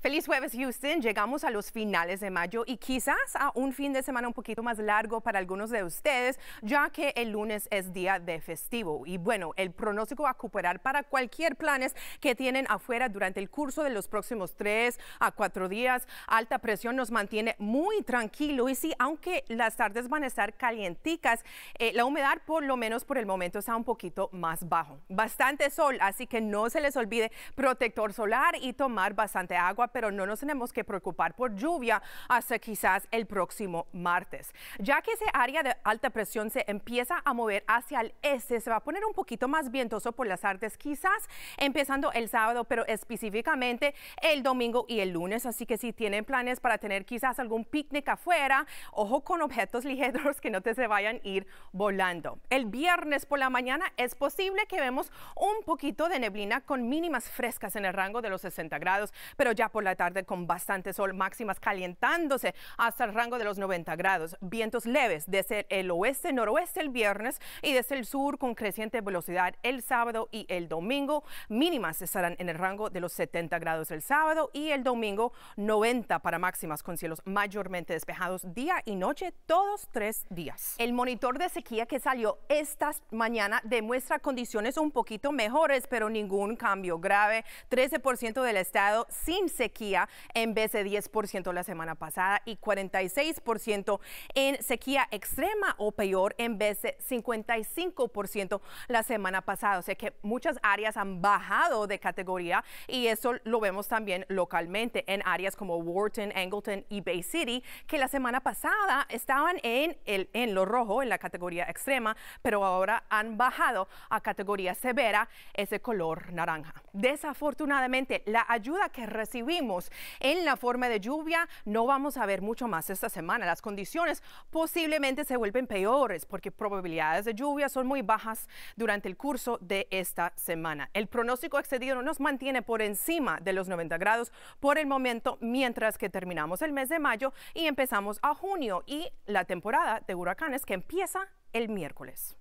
Feliz jueves, Houston. Llegamos a los finales de mayo y quizás a un fin de semana un poquito más largo para algunos de ustedes, ya que el lunes es día de festivo. Y bueno, el pronóstico va a cooperar para cualquier planes que tienen afuera durante el curso de los próximos tres a cuatro días. Alta presión nos mantiene muy tranquilo y sí, aunque las tardes van a estar calienticas, eh, la humedad por lo menos por el momento está un poquito más bajo. Bastante sol, así que no se les olvide protector solar y tomar bastante agua pero no nos tenemos que preocupar por lluvia hasta quizás el próximo martes. Ya que ese área de alta presión se empieza a mover hacia el este, se va a poner un poquito más vientoso por las artes, quizás empezando el sábado, pero específicamente el domingo y el lunes. Así que si tienen planes para tener quizás algún picnic afuera, ojo con objetos ligeros que no te se vayan a ir volando. El viernes por la mañana es posible que vemos un poquito de neblina con mínimas frescas en el rango de los 60 grados, pero ya por la tarde con bastante sol, máximas calentándose hasta el rango de los 90 grados. Vientos leves desde el oeste-noroeste el viernes y desde el sur con creciente velocidad el sábado y el domingo. Mínimas estarán en el rango de los 70 grados el sábado y el domingo 90 para máximas con cielos mayormente despejados día y noche todos tres días. El monitor de sequía que salió esta mañana demuestra condiciones un poquito mejores, pero ningún cambio grave. 13% del estado sin sequía en vez de 10% la semana pasada y 46% en sequía extrema o peor en vez de 55% la semana pasada. O sea que muchas áreas han bajado de categoría y eso lo vemos también localmente en áreas como Wharton, Angleton y Bay City, que la semana pasada estaban en, el, en lo rojo, en la categoría extrema, pero ahora han bajado a categoría severa, ese color naranja. Desafortunadamente, la ayuda que recibimos en la forma de lluvia, no vamos a ver mucho más esta semana. Las condiciones posiblemente se vuelven peores porque probabilidades de lluvia son muy bajas durante el curso de esta semana. El pronóstico excedido nos mantiene por encima de los 90 grados por el momento mientras que terminamos el mes de mayo y empezamos a junio y la temporada de huracanes que empieza el miércoles.